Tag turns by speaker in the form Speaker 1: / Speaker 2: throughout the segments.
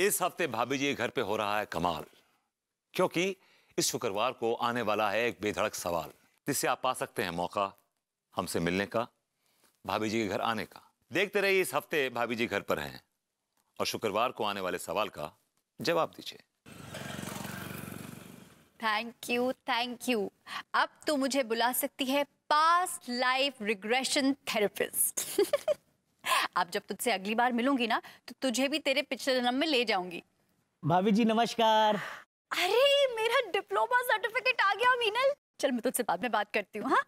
Speaker 1: इस हफ्ते भाभी जी घर पे हो रहा है कमाल क्योंकि इस शुक्रवार को आने वाला है एक बेधड़क सवाल जिससे आप पा सकते हैं मौका हमसे मिलने का भाभी जी के घर आने का देखते रहिए इस हफ्ते भाभी जी घर पर हैं और शुक्रवार को आने वाले सवाल का जवाब दीजिए
Speaker 2: थैंक यू थैंक यू अब तो मुझे बुला सकती है पास्ट लाइफ रिग्रेशन
Speaker 3: थेरेपिस्ट
Speaker 2: अब जब तुझसे अगली बार मिलूंगी ना तो तुझे भी तेरे पिछले जन्म में ले जाऊंगी
Speaker 3: भाभी जी नमस्कार
Speaker 2: अरे मेरा डिप्लोमा सर्टिफिकेट आ गया मीनल चल मैं तुझसे बाद में बात करती हूँ हाँ?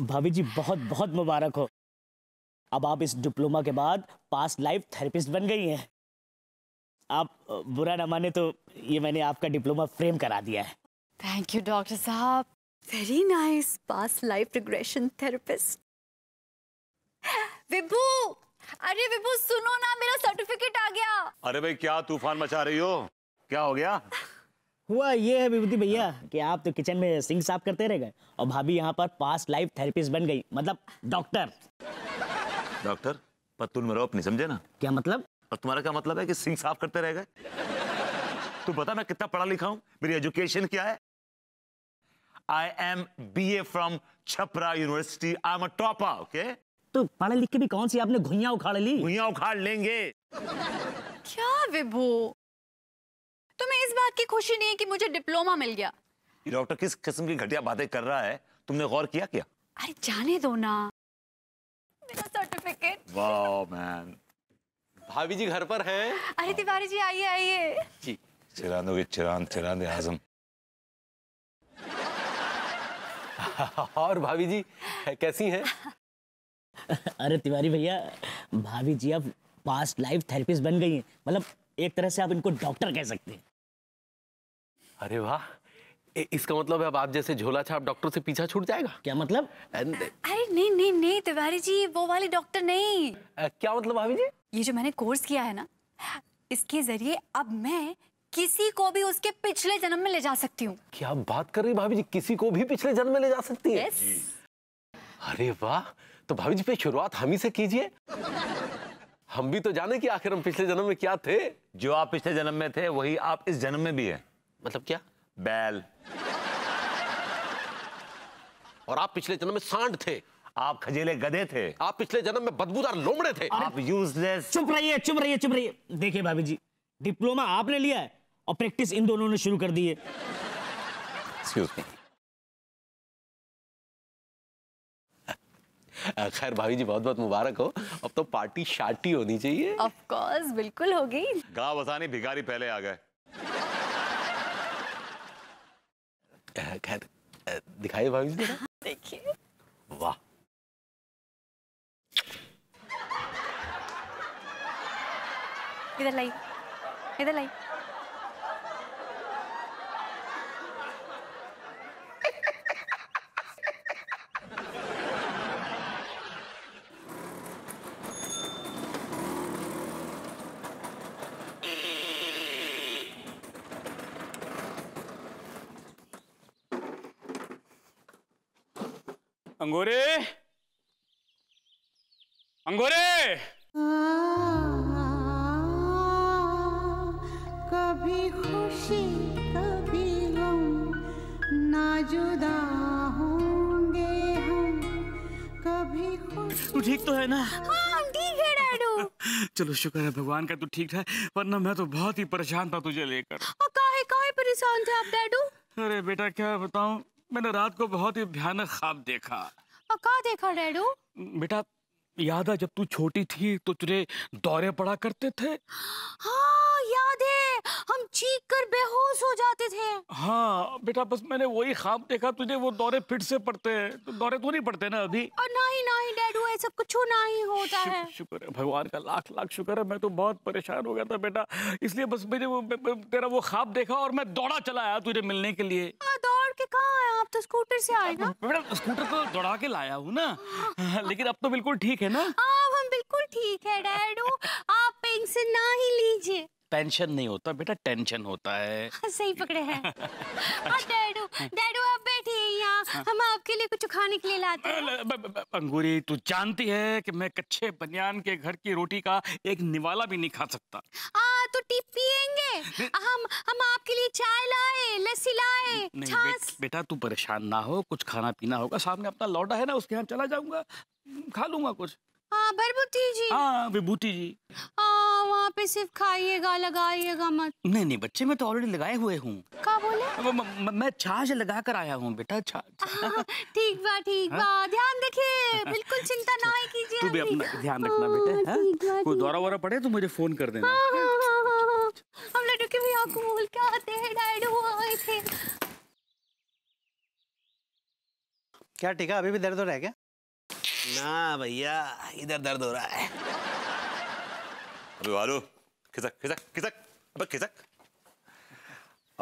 Speaker 3: भाभी जी बहुत बहुत मुबारक हो अब आप इस डिप्लोमा के बाद पास लाइफ थेरेपिस्ट बन गई हैं आप बुरा ना माने तो ये मैंने आपका डिप्लोमा फ्रेम करा दिया है
Speaker 2: थैंक यू डॉक्टर साहब very nice past life regression therapist Vibhu अरे विभू सुनो ना मेरा सर्टिफिकेट आ गया
Speaker 1: अरे भाई क्या तूफान मचा रही हो क्या हो गया
Speaker 3: हुआ ये है विभूति भैया कि आप तो किचन में सिंह साफ करते रह गए और भाभी यहाँ पर पास्ट लाइफ थेरेपिस्ट बन गई मतलब डॉक्टर डॉक्टर पत्तुल मरो अपनी समझे ना क्या मतलब और तुम्हारा क्या
Speaker 1: मतलब है कि सिंह साफ करते रह गए तू बता मैं कितना पढ़ा लिखा हूं मेरी एजुकेशन क्या है I am B A from Chhapra university I am a topper okay
Speaker 3: तो पढ़े लिख के भी कौन सी आपने घुइया उखाड़ ली घुइया उखाड़ लेंगे
Speaker 2: क्या विभो तुम्हें इस बात की खुशी नहीं है कि मुझे डिप्लोमा मिल गया
Speaker 1: ये डॉक्टर किस किस्म की घटिया बातें कर रहा है तुमने गौर किया क्या
Speaker 2: अरे जाने दो ना मेरा सर्टिफिकेट
Speaker 1: वाओ मैन भाभी जी घर पर हैं
Speaker 2: अरे तिवारी जी आइए आइए
Speaker 1: जी चिरांदो चिरान चिरान दे आजम और भाभी जी कैसी हैं
Speaker 3: अरे तिवारी भैया भाभी जी अब पास्ट लाइफ थेरेपिस्ट बन गई हैं मतलब एक तरह से आप इनको डॉक्टर कह सकते हैं
Speaker 4: अरे वाह इसका मतलब है अब आप जैसे झोला छाप डॉक्टर से पीछा छूट जाएगा क्या मतलब अरे
Speaker 2: नहीं नहीं नहीं तिवारी जी वो वाली डॉक्टर नहीं आ, क्या मतलब भाभी जी ये जो मैंने कोर्स किया है ना इसके जरिए अब मैं किसी को भी उसके पिछले जन्म में ले जा सकती हूँ
Speaker 4: क्या बात कर रही भाभी जी किसी को भी पिछले जन्म में ले जा सकती है अरे वाह तो भाभी जी पे शुरुआत हम ही से कीजिए हम भी तो जाने कि आखिर हम पिछले जन्म में
Speaker 1: क्या थे जो आप पिछले जन्म में थे वही आप इस जन्म में भी हैं मतलब क्या बैल और आप पिछले जन्म में सांड थे आप
Speaker 4: खजेले गधे थे आप पिछले जन्म में बदबूदार लोमड़े थे आप
Speaker 3: यूजलेस चुप रहिए चुप रहिए चुप रहिए देखिए भाभी जी डिप्लोमा आपने लिया है और प्रैक्टिस इन दोनों ने शुरू कर दी है
Speaker 1: खैर भाभी जी बहुत बहुत मुबारक हो अब तो पार्टी शार्टी होनी चाहिए
Speaker 2: ऑफ कोर्स बिल्कुल होगी
Speaker 1: गांव बसानी भिखारी पहले आ गए खैर दिखाइए भाभी जी देखिए वाह
Speaker 2: इधर लाई इधर लाई
Speaker 5: अंगोरे अंगोरे
Speaker 6: कभी खुशी कभी ना जुदा होंगे हम कभी खुशी तू ठीक तो है ना हाँ ठीक है डैडू
Speaker 5: चलो शुक्र है भगवान का तू ठीक है वरना मैं तो बहुत ही परेशान था तुझे लेकर
Speaker 6: और काहे काहे परेशान थे आप डैडू
Speaker 5: अरे बेटा क्या बताऊं मैंने रात को बहुत ही भयानक ख्वाब देखा
Speaker 6: कहा देखा रेडू
Speaker 5: बेटा याद है जब तू छोटी थी तो तुझे दौरे पड़ा करते थे
Speaker 6: हाँ याद है हम चीख कर बेहोश हो जाते थे
Speaker 5: हाँ बेटा बस मैंने वही खाब देखा तुझे वो दौरे फिर से पड़ते हैं तो दौरे तो नहीं पड़ते ना अभी
Speaker 6: और ना ही ना ही डैडू ऐसा कुछ ना ही होता है
Speaker 5: शुक्र है भगवान का लाख लाख शुक्र है मैं तो बहुत परेशान हो गया था बेटा इसलिए बस मुझे तेरा वो खाब देखा और मैं दौड़ा चला आया तुझे मिलने के लिए दौड़ के कहाँ आया आप तो स्कूटर से आए बेटा स्कूटर तो दौड़ा के लाया हूँ ना हाँ। लेकिन अब तो बिल्कुल ठीक है ना अब हाँ, हम बिल्कुल ठीक है डैडू आप पे पेंशन नहीं होता बेटा टेंशन होता है हाँ,
Speaker 6: सही पकड़े हैं हाँ, डैडू डैडू आप बैठिए यहाँ हाँ।
Speaker 5: हम आपके लिए कुछ खाने के लिए लाते हैं अंगूरी तू जानती है कि मैं कच्चे बनियान के घर की रोटी का एक निवाला भी नहीं खा सकता आ,
Speaker 6: तो टी पियेंगे हम हम आपके लिए चाय लाए लस्सी लाए
Speaker 5: बेटा तू परेशान ना हो कुछ खाना पीना होगा सामने अपना लौटा है ना उसके यहाँ चला जाऊंगा खा लूंगा कुछ
Speaker 6: विभूति हाँ, जी हाँ
Speaker 5: विभूति जी
Speaker 6: हाँ वहाँ पे सिर्फ खाइएगा लगाइएगा मत
Speaker 5: नहीं नहीं बच्चे मैं तो ऑलरेडी लगाए हुए हूँ
Speaker 6: क्या बोले
Speaker 5: म, म, मैं छाछ लगा कर आया हूँ बेटा छाछ हाँ,
Speaker 6: ठीक बा ठीक बा हाँ? ध्यान देखिए बिल्कुल चिंता ना ही कीजिए तू भी अपना ध्यान रखना बेटा कोई
Speaker 5: दौरा वौरा पड़े तो मुझे फोन कर देना
Speaker 6: हम लड्डू के भैया को बोल के आते हैं डैड वो आए थे
Speaker 7: क्या टीका अभी भी दर्द हो रहा है क्या
Speaker 1: ना भैया इधर दर्द हो रहा है अबे वालो खिसक खिसक खिसक अबे खिसक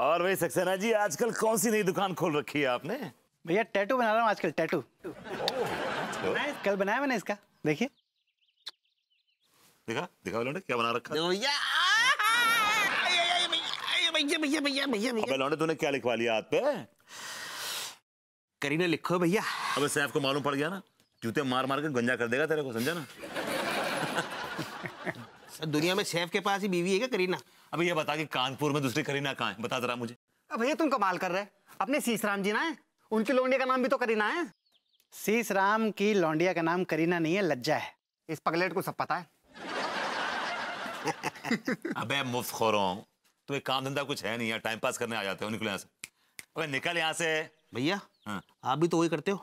Speaker 1: और भाई सक्सेना जी आजकल कौन सी नई दुकान खोल रखी है आपने
Speaker 7: भैया टैटू बना रहा हूँ आजकल टैटू कल बनाया मैंने इसका देखिए
Speaker 1: देखा दिखा लौंडे क्या बना रखा तो भैया भैया भैया भैया लौंडे तूने क्या लिखवा लिया हाथ पे करीने लिखो भैया अबे सैफ को मालूम पड़ गया ना जूते मार मार कर गंजा कर देगा तेरे को समझा ना सर दुनिया में शेफ के पास ही बीवी है क्या करीना अभी ये बता कि कानपुर में दूसरी करीना कहाँ है बता जरा मुझे
Speaker 7: अब भैया तुम कमाल कर रहे अपने शीश राम जी ना है उनकी लौंडिया का नाम भी तो करीना है शीश राम की लौंडिया का नाम करीना नहीं है लज्जा है इस पगलेट को सब पता है
Speaker 1: अबे मुफ्त खोरों तो एक काम धंधा कुछ है नहीं यार टाइम पास करने आ जाते हो निकलो यहाँ से अबे निकल यहाँ से भैया हाँ। आप भी तो वही करते हो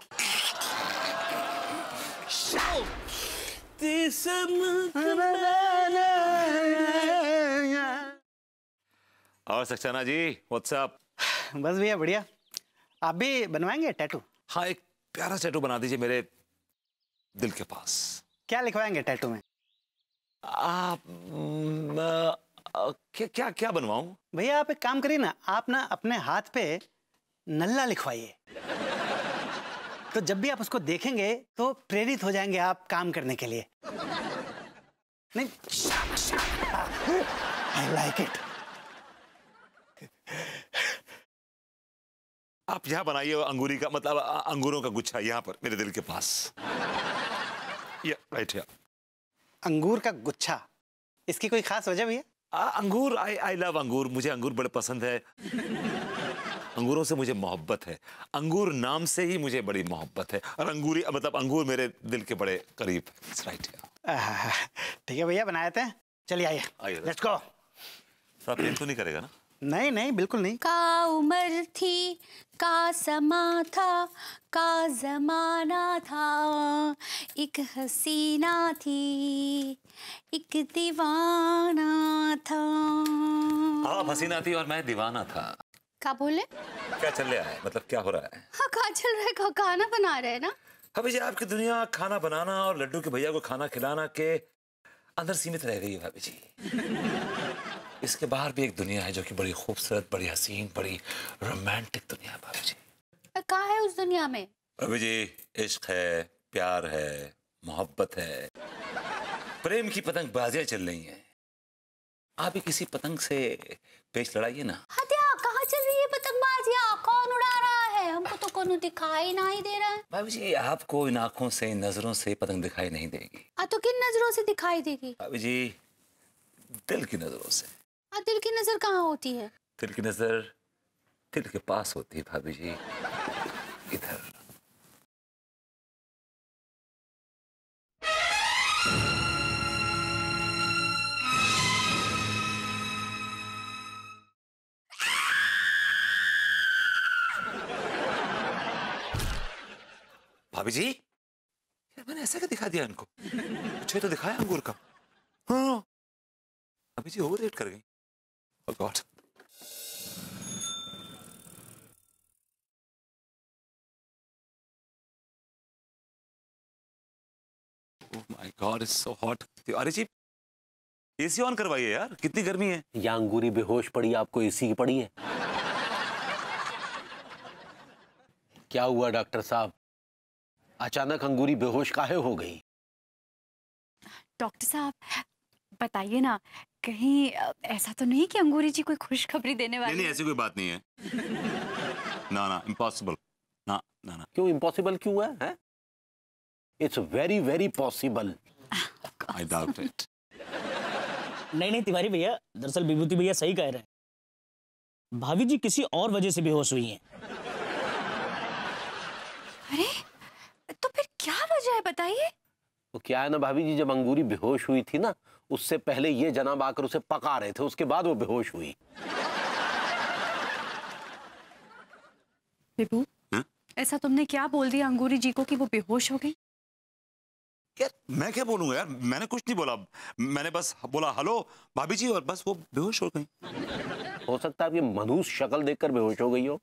Speaker 1: और सक्सेना जी व्हाट्सअप
Speaker 7: बस भैया बढ़िया आप भी बनवाएंगे टैटू हाँ एक प्यारा टैटू बना दीजिए मेरे दिल के पास क्या लिखवाएंगे टैटू में आप क्या क्या क्या बनवाऊं भैया आप एक काम करिए ना आप ना अपने हाथ पे नल्ला लिखवाइए तो जब भी आप उसको देखेंगे तो प्रेरित हो जाएंगे आप काम करने के लिए नहीं आई लाइक इट
Speaker 1: आप यहां बनाइए अंगूरी का मतलब अंगूरों का गुच्छा यहाँ पर मेरे दिल के पास या राइट या
Speaker 7: अंगूर का गुच्छा इसकी कोई खास वजह भी है
Speaker 1: आ, अंगूर आई आई लव अंगूर मुझे अंगूर बड़े पसंद है अंगूरों से मुझे मोहब्बत है अंगूर नाम से ही मुझे बड़ी मोहब्बत है और अंगूरी मतलब अंगूर मेरे दिल के बड़े करीब
Speaker 7: राइट ठीक है भैया बनाए थे चलिए आइए आइए
Speaker 1: लेट्स गो साहब तो नहीं करेगा ना
Speaker 7: नहीं नहीं बिल्कुल नहीं का उम्र थी
Speaker 6: का समा था का जमाना था एक हसीना थी एक दीवाना था
Speaker 1: आप हसीना थी और मैं दीवाना था क्या बोले क्या चल रहा है मतलब क्या हो रहा है
Speaker 6: हाँ कहा चल रहा है खाना बना रहे हैं ना
Speaker 1: हाँ भैया आपकी दुनिया खाना बनाना और लड्डू के भैया को खाना खिलाना के अंदर सीमित रह गई है भाभी जी इसके बाहर भी एक दुनिया है जो कि बड़ी खूबसूरत बड़ी हसीन बड़ी रोमांटिक दुनिया है भाभी जी
Speaker 6: कहा है उस दुनिया में
Speaker 1: भाभी जी इश्क है प्यार है मोहब्बत है प्रेम की पतंग बाजिया चल रही है आप भी किसी पतंग से पेश लड़ाइए ना
Speaker 6: हाँ को दिखाई नहीं दे रहा है भाभी जी
Speaker 1: आपको इन आँखों से इन नजरों से पतंग दिखाई नहीं देगी
Speaker 6: आ तो किन नजरों से दिखाई देगी
Speaker 1: भाभी जी दिल की नजरों से
Speaker 6: आ दिल की नजर कहाँ होती है
Speaker 1: दिल की नजर दिल के पास होती है भाभी जी इधर भाभी जी मैंने ऐसा क्या दिखा दिया इनको मुझे तो दिखाया अंगूर का हाँ अभी जी
Speaker 3: ओवर कर गई oh God. Oh my God, it's तो अरे जी एसी ऑन करवाइए यार
Speaker 1: कितनी गर्मी है या अंगूरी बेहोश पड़ी आपको एसी की पड़ी है
Speaker 4: क्या हुआ डॉक्टर साहब अचानक अंगूरी बेहोश काहे
Speaker 1: हो गई
Speaker 2: डॉक्टर साहब बताइए ना कहीं ऐसा तो नहीं कि अंगूरी जी कोई खुशखबरी देने वाली नहीं, नहीं
Speaker 1: ऐसी कोई बात नहीं है ना ना इम्पॉसिबल ना ना ना क्यों इम्पॉसिबल क्यों है, है? It's
Speaker 4: very very possible I doubt it नहीं
Speaker 3: नहीं तिवारी भैया दरअसल विभूति भैया सही कह रहे हैं भाभी जी किसी और वजह से बेहोश हुई हैं
Speaker 2: है बताइए
Speaker 4: तो क्या है ना भाभी जी जब अंगूरी बेहोश हुई थी ना उससे पहले ये जनाब आकर उसे पका रहे थे उसके बाद वो बेहोश हुई
Speaker 2: बिबू हाँ? ऐसा तुमने क्या बोल दिया अंगूरी जी को कि वो बेहोश हो गई
Speaker 1: यार मैं क्या बोलूंगा यार मैंने कुछ नहीं बोला मैंने बस बोला हेलो भाभी जी और बस वो बेहोश हो गई हो सकता है आपकी मनुष्य शक्ल देखकर बेहोश हो गई हो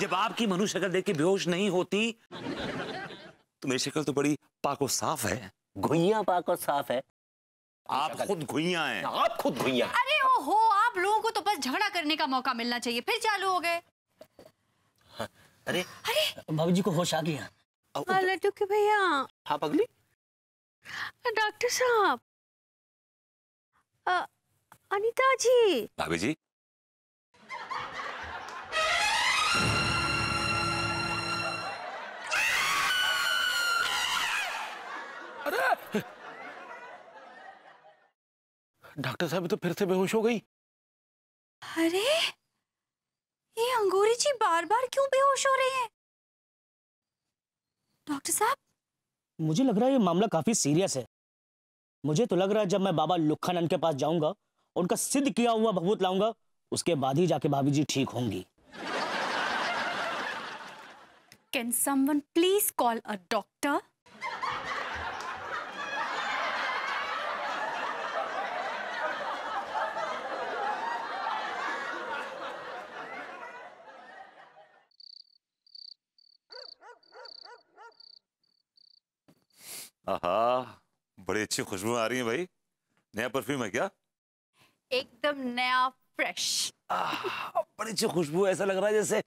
Speaker 1: जब आपकी मनुष्य शक्ल देख के बेहोश नहीं होती तो मेरी शक्ल तो बड़ी पाको साफ है घुइया पाको साफ है आप अच्छा, खुद घुइया हैं हाँ, आप
Speaker 3: खुद घुइया
Speaker 2: अरे ओहो आप लोगों को तो बस झगड़ा करने का मौका मिलना चाहिए फिर चालू हो गए
Speaker 3: हाँ, अरे अरे भाभी जी को होश आ गया हाँ, भैया आप अगली
Speaker 6: डॉक्टर साहब अनिता जी भाभी जी अरे
Speaker 4: डॉक्टर साहब तो फिर से बेहोश हो गई
Speaker 6: अरे ये अंगूरी जी
Speaker 2: बार बार क्यों बेहोश हो रही है डॉक्टर साहब
Speaker 3: मुझे लग रहा है ये मामला काफी सीरियस है मुझे तो लग रहा है जब मैं बाबा लुखानंद के पास जाऊंगा उनका सिद्ध किया हुआ भगवत लाऊंगा उसके बाद ही जाके भाभी जी ठीक होंगी
Speaker 2: can someone please call a doctor
Speaker 1: आहा बड़ी अच्छी खुशबू आ रही है भाई नया परफ्यूम है क्या
Speaker 2: एकदम नया फ्रेश
Speaker 1: बड़ी अच्छी खुशबू ऐसा लग रहा है जैसे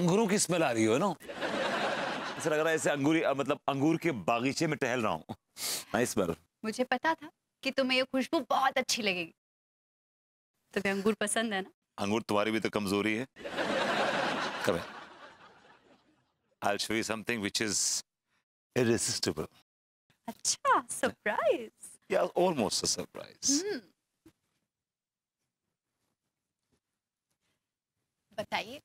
Speaker 1: अंगूरों की स्मेल आ रही हो ना ऐसा लग रहा है जैसे अंगूरी मतलब अंगूर के बागीचे में टहल रहा हूँ नाइस स्मेल
Speaker 2: मुझे पता था कि तुम्हें ये खुशबू बहुत अच्छी लगेगी तुम्हें अंगूर पसंद है ना
Speaker 1: अंगूर तुम्हारी भी तो कमजोरी है कभी I'll show you something which is irresistible.
Speaker 2: अच्छा सरप्राइज
Speaker 1: या ऑलमोस्ट अ सरप्राइज
Speaker 2: बताइए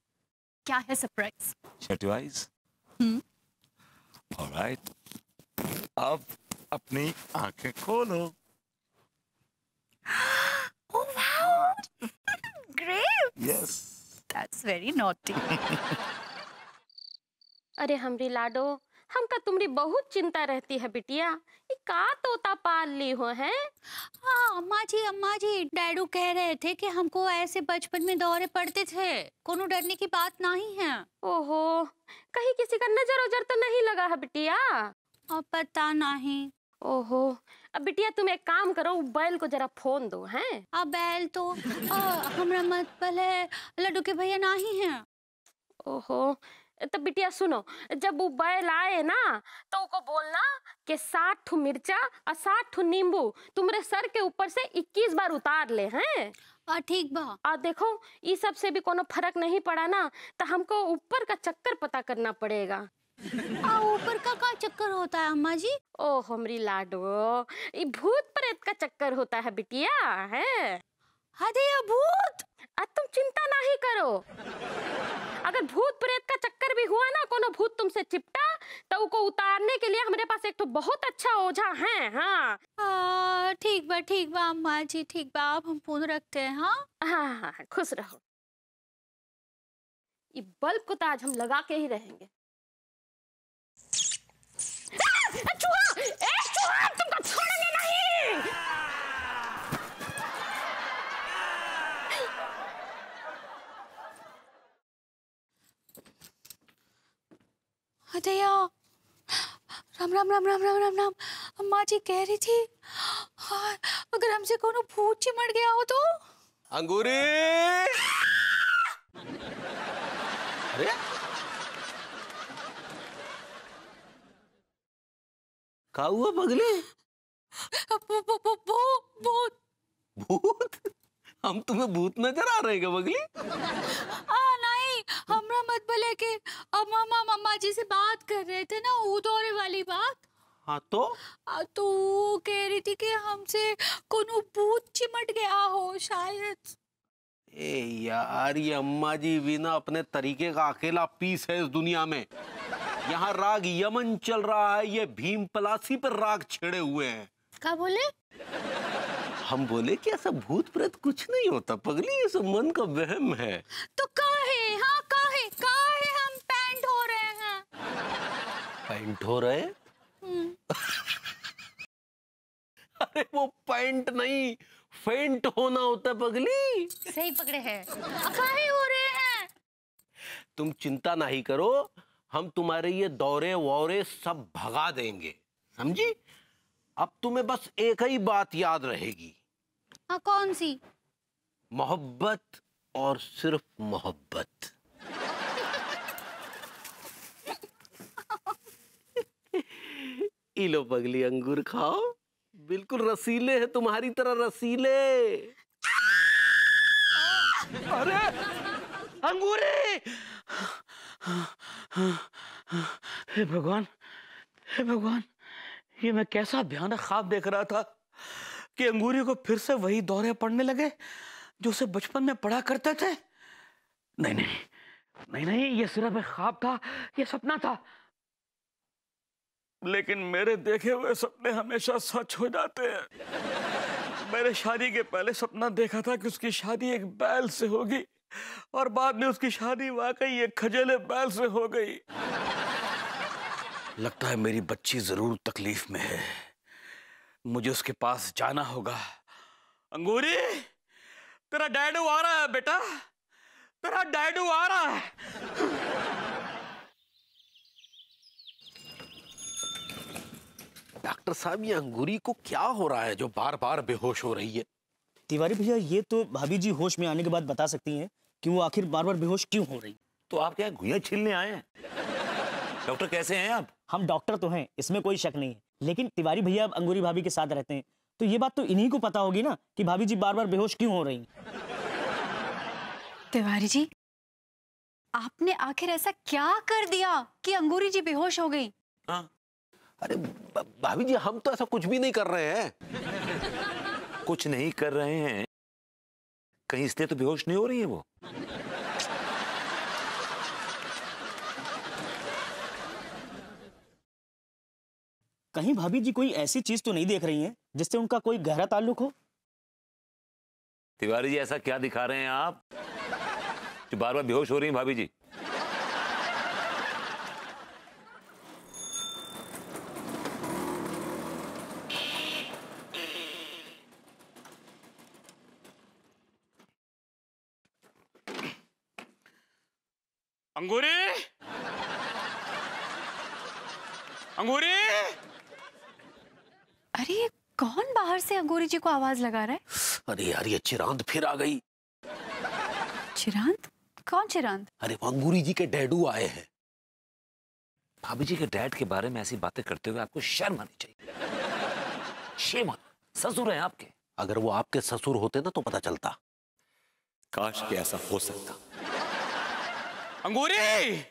Speaker 2: क्या है सरप्राइज
Speaker 1: शटवाइज
Speaker 2: हम्म
Speaker 1: ऑलराइट अब अपनी आंखें खोलो
Speaker 6: oh wow great yes that's very naughty अरे हमरी लाडो हमका तुमरी बहुत चिंता रहती है बिटिया का तोता पाल ली हो है हाँ अम्मा जी अम्मा जी डैडू कह रहे थे कि हमको ऐसे बचपन में दौरे पड़ते थे कोनो डरने की बात नहीं है ओहो कहीं किसी का नजर उजर तो नहीं लगा है बिटिया अब पता नहीं ओहो अब बिटिया तुम एक काम करो बैल को जरा फोन दो हैं अब बैल तो हमारा मत है लड्डू के भैया नहीं है ओहो तो बिटिया सुनो जब वो बैल आए ना तो उनको बोलना कि साठ मिर्चा और साठ नींबू तुम्हारे सर के ऊपर से इक्कीस बार उतार ले हैं और ठीक बा और देखो ये सब से भी कोनो फर्क नहीं पड़ा ना तो हमको ऊपर का चक्कर पता करना पड़ेगा ऊपर का का चक्कर होता है अम्मा जी ओ हमरी लाडो ये भूत प्रेत का चक्कर होता है बिटिया है हदे भूत अब तुम चिंता ना ही करो अगर भूत प्रेत का चक्कर भी हुआ ना कोनो भूत तुमसे चिपटा तो उसको उतारने के लिए हमारे पास एक तो बहुत अच्छा ओझा है हाँ।, हाँ ठीक बा ठीक बा अम्मा जी ठीक बा आप हम फोन रखते हैं हाँ? हाँ हाँ हाँ खुश रहो ये बल्ब को ताज तो हम लगा के ही रहेंगे चुहा ए, चूहा, राम राम राम राम राम राम राम अम्मा जी कह रही थी हाँ, अगर हमसे कोनो भूत चिमड़ गया हो तो
Speaker 4: अंगूरी अरे का हुआ पगले
Speaker 6: भूत
Speaker 4: भूत हम तुम्हें भूत नजर आ रहे हैं क्या पगली
Speaker 6: हमरा मत बोले के अब मामा मम्मा जी से बात कर रहे थे ना वो दौरे तो वाली बात हाँ तो आ, तो वो कह रही थी कि हमसे कोनो भूत चिमट गया हो शायद
Speaker 4: ए यार ये अम्मा जी बिना अपने तरीके का अकेला पीस है इस दुनिया में यहाँ राग यमन चल रहा है ये भीम पलासी पर राग छेड़े हुए हैं क्या बोले हम बोले कि ऐसा भूत प्रेत कुछ नहीं होता पगली ये सब मन का वहम है
Speaker 6: तो काहे हाँ काहे काहे हम पैंट हो रहे हैं
Speaker 4: पैंट हो रहे
Speaker 6: हम्म।
Speaker 4: अरे वो पैंट नहीं फेंट होना होता पगली
Speaker 6: सही पकड़े हैं काहे हो रहे हैं
Speaker 4: तुम चिंता नहीं करो हम तुम्हारे ये दौरे वौरे सब भगा देंगे समझी अब तुम्हें बस एक ही बात याद रहेगी
Speaker 6: हाँ कौन सी
Speaker 4: मोहब्बत और सिर्फ मोहब्बत इलो पगली अंगूर खाओ बिल्कुल रसीले हैं तुम्हारी तरह रसीले अरे अंगूरे
Speaker 5: हे भगवान हे भगवान ये मैं कैसा भयानक ख्वाब देख रहा था कि अंगूरी को फिर से वही दौरे पड़ने लगे जो उसे बचपन में पढ़ा करते थे नहीं नहीं नहीं नहीं ये सिर्फ एक ख्वाब था ये सपना था लेकिन मेरे देखे हुए सपने हमेशा सच हो जाते हैं मेरे शादी के पहले सपना देखा था कि उसकी शादी एक बैल से होगी और बाद में उसकी शादी वाकई एक खजेले बैल से हो गई लगता है मेरी बच्ची जरूर तकलीफ में है मुझे उसके पास जाना होगा अंगूरी तेरा डैडू आ रहा है बेटा तेरा डैडू आ रहा है
Speaker 3: डॉक्टर साहब ये अंगूरी को क्या हो रहा है जो बार बार बेहोश हो रही है तिवारी भैया ये तो भाभी जी होश में आने के बाद बता सकती हैं कि वो आखिर बार बार बेहोश क्यों हो रही तो आप क्या गुया छीलने आए हैं डॉक्टर कैसे हैं आप हम डॉक्टर तो हैं इसमें कोई शक नहीं है लेकिन तिवारी भैया अब अंगूरी भाभी के साथ रहते हैं तो ये बात तो इन्हीं को पता होगी ना कि भाभी जी बार बार बेहोश क्यों हो रही तिवारी जी आपने
Speaker 2: आखिर ऐसा क्या कर दिया कि अंगूरी जी बेहोश हो गई
Speaker 3: हाँ।
Speaker 1: अरे भाभी जी हम तो ऐसा कुछ भी नहीं कर रहे हैं कुछ नहीं कर रहे हैं कहीं इसलिए तो बेहोश नहीं हो रही है वो
Speaker 3: कहीं भाभी जी कोई ऐसी चीज तो नहीं देख रही हैं जिससे उनका कोई गहरा ताल्लुक हो
Speaker 1: तिवारी जी ऐसा क्या दिखा रहे हैं आप जो बार बार बेहोश हो रही हैं भाभी जी
Speaker 5: अंगूरी अंगूरी
Speaker 2: अरे ये कौन बाहर से अंगूरी जी को आवाज लगा रहा है
Speaker 5: अरे यार
Speaker 4: ये चिरांद फिर आ गई
Speaker 2: चिरांद कौन चिरांद
Speaker 4: अरे अंगूरी जी
Speaker 1: के डैडू आए हैं भाभी जी के डैड के बारे में ऐसी बातें करते हुए आपको शर्म आनी चाहिए शेम ससुर हैं आपके अगर वो आपके ससुर होते
Speaker 4: ना
Speaker 5: तो पता चलता काश कि ऐसा हो सकता अंगूरी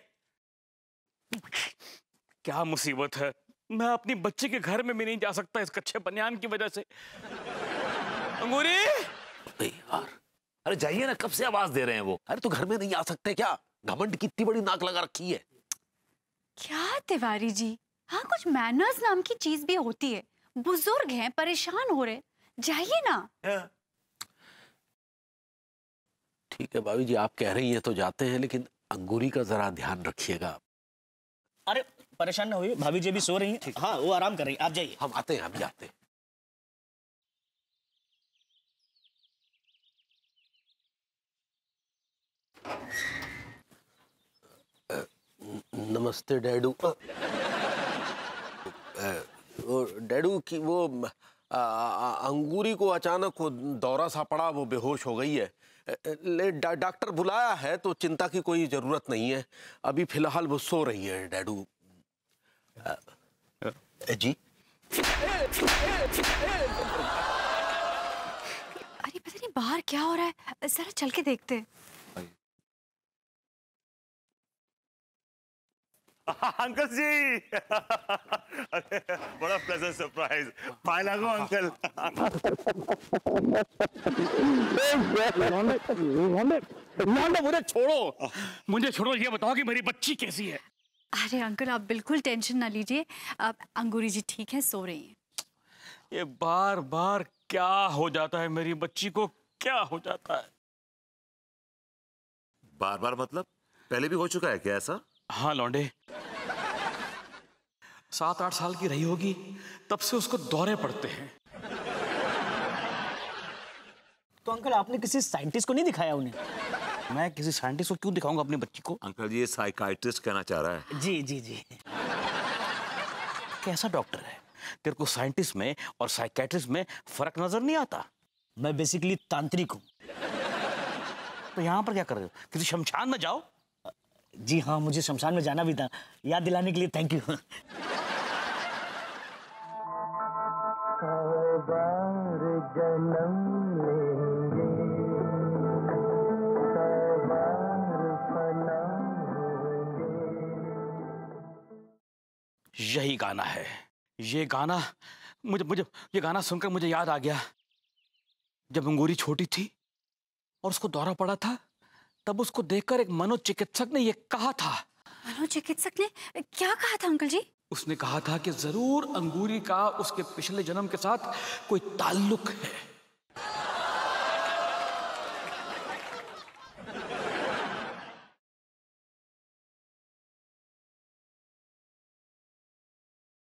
Speaker 5: क्या मुसीबत है मैं अपनी बच्ची के घर में भी नहीं जा सकता इस कच्चे बनियान की वजह से अंगूरी यार अरे जाइए ना कब से आवाज दे रहे हैं वो अरे तो घर में नहीं आ सकते क्या घमंड कितनी
Speaker 4: बड़ी नाक लगा रखी है
Speaker 2: क्या तिवारी जी हाँ कुछ मैनर्स नाम की चीज भी होती है बुजुर्ग हैं परेशान हो रहे जाइए ना
Speaker 4: हाँ। ठीक है भाभी जी आप कह रही हैं तो जाते हैं लेकिन अंगूरी का जरा ध्यान रखिएगा
Speaker 3: अरे परेशान ना हुई भाभी जी भी सो रही हैं हाँ वो आराम कर रही आप जाइए हम आते हैं अभी आते हैं
Speaker 4: नमस्ते डैडू डैडू की वो आ, अंगूरी को अचानक को दौरा सा पड़ा वो बेहोश हो गई है ले डॉक्टर बुलाया है तो चिंता की कोई ज़रूरत नहीं है अभी फ़िलहाल वो सो रही है डैडू जी
Speaker 3: uh, अरे पता नहीं
Speaker 2: बाहर क्या हो रहा है जरा चल के देखते
Speaker 1: अंकल जी अरे बड़ा प्लेजेंट सरप्राइज पाए लागो अंकल मुझे छोड़ो मुझे छोड़ो ये
Speaker 5: बताओ कि मेरी बच्ची कैसी है
Speaker 2: अरे अंकल आप बिल्कुल टेंशन ना लीजिए आप अंगूरी जी ठीक है सो रही हैं
Speaker 5: ये बार बार क्या हो जाता है मेरी बच्ची को
Speaker 1: क्या हो जाता है बार बार मतलब पहले भी हो चुका है क्या ऐसा हाँ लौंडे सात आठ साल की रही होगी
Speaker 5: तब से उसको दौरे पड़ते हैं
Speaker 3: तो अंकल आपने किसी साइंटिस्ट को नहीं दिखाया उन्हें
Speaker 1: मैं किसी साइंटिस्ट को क्यों दिखाऊंगा अपने बच्ची को अंकल जी ये साइकाइट्रिस्ट कहना चाह रहा
Speaker 3: है जी जी जी
Speaker 1: कैसा डॉक्टर है
Speaker 5: तेरे को साइंटिस्ट में और साइकाइट्रिस्ट में फर्क नजर नहीं आता मैं बेसिकली
Speaker 3: तांत्रिक हूँ तो यहाँ पर क्या कर रहे हो किसी शमशान में जाओ जी हाँ मुझे शमशान में जाना भी था याद दिलाने के लिए थैंक यू जन्म
Speaker 5: यही गाना है ये गाना मुझे मुझे ये गाना सुनकर मुझे याद आ गया जब अंगूरी छोटी थी और उसको दौरा पड़ा था तब उसको देखकर एक मनोचिकित्सक ने ये कहा था मनोचिकित्सक ने क्या कहा था अंकल जी उसने कहा था कि जरूर अंगूरी का उसके पिछले जन्म के साथ कोई ताल्लुक है